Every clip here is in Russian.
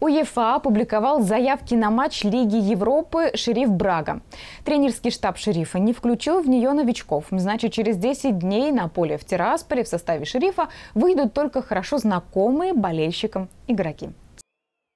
УЕФА опубликовал заявки на матч Лиги Европы «Шериф Брага». Тренерский штаб «Шерифа» не включил в нее новичков. Значит, через 10 дней на поле в Тирасполе в составе «Шерифа» выйдут только хорошо знакомые болельщикам игроки.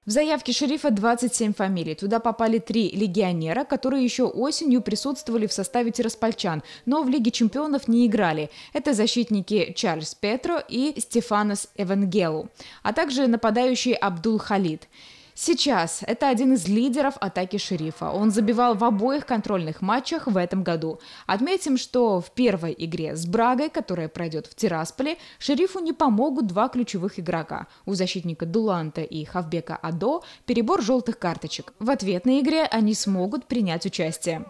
В заявке шерифа 27 фамилий. Туда попали три легионера, которые еще осенью присутствовали в составе тираспольчан, но в Лиге чемпионов не играли. Это защитники Чарльз Петро и Стефанос Эвангелу, а также нападающий Абдул Халид. Сейчас это один из лидеров атаки шерифа. Он забивал в обоих контрольных матчах в этом году. Отметим, что в первой игре с Брагой, которая пройдет в Тирасполе, шерифу не помогут два ключевых игрока. У защитника Дуланта и Хавбека Адо перебор желтых карточек. В ответной игре они смогут принять участие.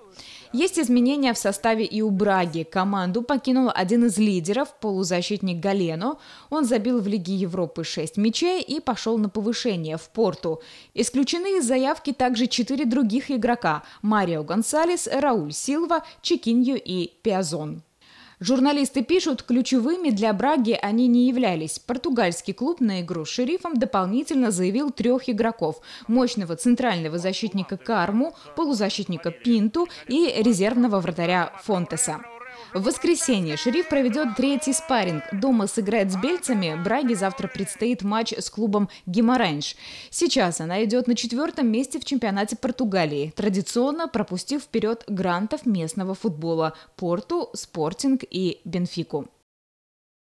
Есть изменения в составе и у Браги. Команду покинул один из лидеров, полузащитник Галено. Он забил в Лиге Европы 6 мячей и пошел на повышение в Порту. Исключены из заявки также четыре других игрока – Марио Гонсалес, Рауль Силва, Чекинью и Пиазон. Журналисты пишут, ключевыми для Браги они не являлись. Португальский клуб на игру с шерифом дополнительно заявил трех игроков – мощного центрального защитника Карму, полузащитника Пинту и резервного вратаря Фонтеса. В воскресенье Шериф проведет третий спарринг. Дома сыграет с бельцами. Браге завтра предстоит матч с клубом Гимаранж. Сейчас она идет на четвертом месте в чемпионате Португалии, традиционно пропустив вперед грантов местного футбола Порту, Спортинг и Бенфику.